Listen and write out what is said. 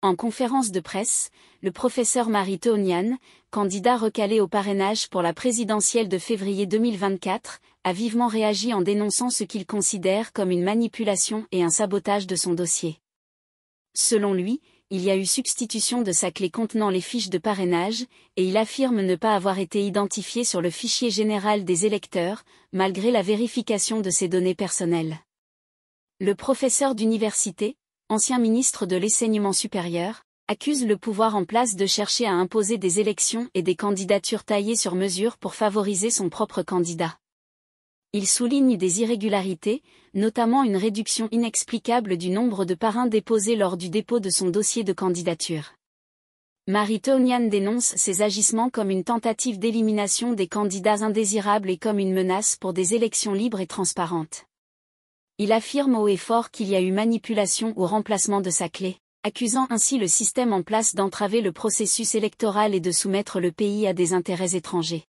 En conférence de presse, le professeur Marie candidat recalé au parrainage pour la présidentielle de février 2024, a vivement réagi en dénonçant ce qu'il considère comme une manipulation et un sabotage de son dossier. Selon lui, il y a eu substitution de sa clé contenant les fiches de parrainage, et il affirme ne pas avoir été identifié sur le fichier général des électeurs, malgré la vérification de ses données personnelles. Le professeur d'université, ancien ministre de l'enseignement supérieur, accuse le pouvoir en place de chercher à imposer des élections et des candidatures taillées sur mesure pour favoriser son propre candidat. Il souligne des irrégularités, notamment une réduction inexplicable du nombre de parrains déposés lors du dépôt de son dossier de candidature. Marie dénonce ces agissements comme une tentative d'élimination des candidats indésirables et comme une menace pour des élections libres et transparentes. Il affirme haut et fort qu'il y a eu manipulation ou remplacement de sa clé, accusant ainsi le système en place d'entraver le processus électoral et de soumettre le pays à des intérêts étrangers.